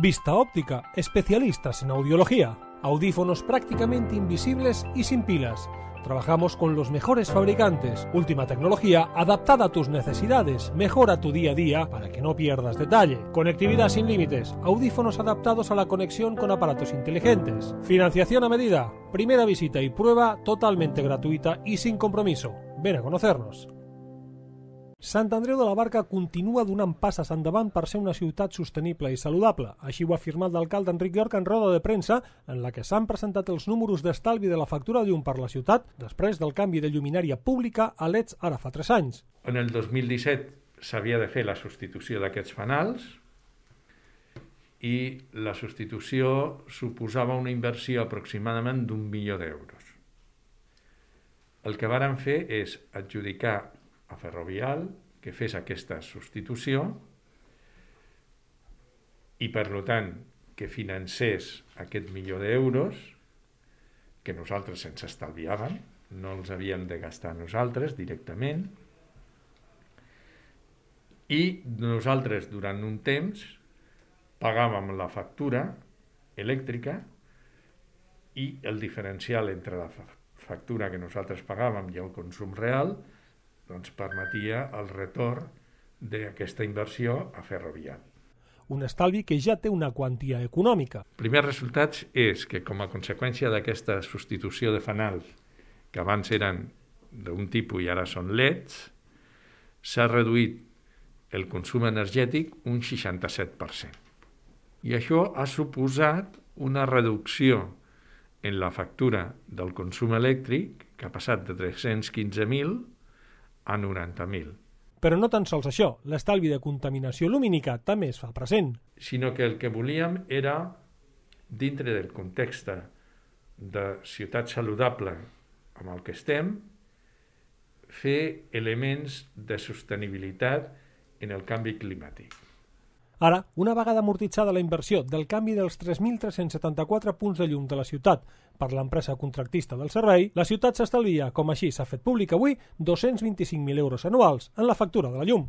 Vista óptica, especialistas en audiología. Audífonos prácticamente invisibles y sin pilas. Trabajamos con los mejores fabricantes. Última tecnología adaptada a tus necesidades. Mejora tu día a día para que no pierdas detalle. Conectividad sin límites. Audífonos adaptados a la conexión con aparatos inteligentes. Financiación a medida. Primera visita y prueba totalmente gratuita y sin compromiso. Ven a conocernos. Sant Andreu de la Barca continua donant passes endavant per ser una ciutat sostenible i saludable. Així ho ha afirmat l'alcalde Enric York en roda de premsa, en la que s'han presentat els números d'estalvi de la factura de llum per la ciutat després del canvi de lluminària pública a LEDs ara fa 3 anys. En el 2017 s'havia de fer la substitució d'aquests fanals i la substitució suposava una inversió aproximadament d'un milió d'euros. El que varen fer és adjudicar a Ferrovial que fes aquesta substitució i, per tant, que financés aquest milió d'euros que nosaltres ens estalviàvem, no els havíem de gastar nosaltres directament, i nosaltres, durant un temps, pagàvem la factura elèctrica i el diferencial entre la factura que nosaltres pagàvem i el consum real doncs, permetia el retorn d'aquesta inversió a ferrovial. Un estalvi que ja té una quantia econòmica. Primer resultat és que, com a conseqüència d'aquesta substitució de fanals, que abans eren d'un tipus i ara són LEDs, s'ha reduït el consum energètic un 67%. I això ha suposat una reducció en la factura del consum elèctric, que ha passat de 315.000 a 90.000. Però no tan sols això, l'estalvi de contaminació lumínica també es fa present. Sinó que el que volíem era, dintre del context de ciutat saludable amb el que estem, fer elements de sostenibilitat en el canvi climàtic. Ara, una vegada amortitzada la inversió del canvi dels 3.374 punts de llum de la ciutat per l'empresa contractista del servei, la ciutat s'estalvia, com així s'ha fet públic avui, 225.000 euros anuals en la factura de la llum.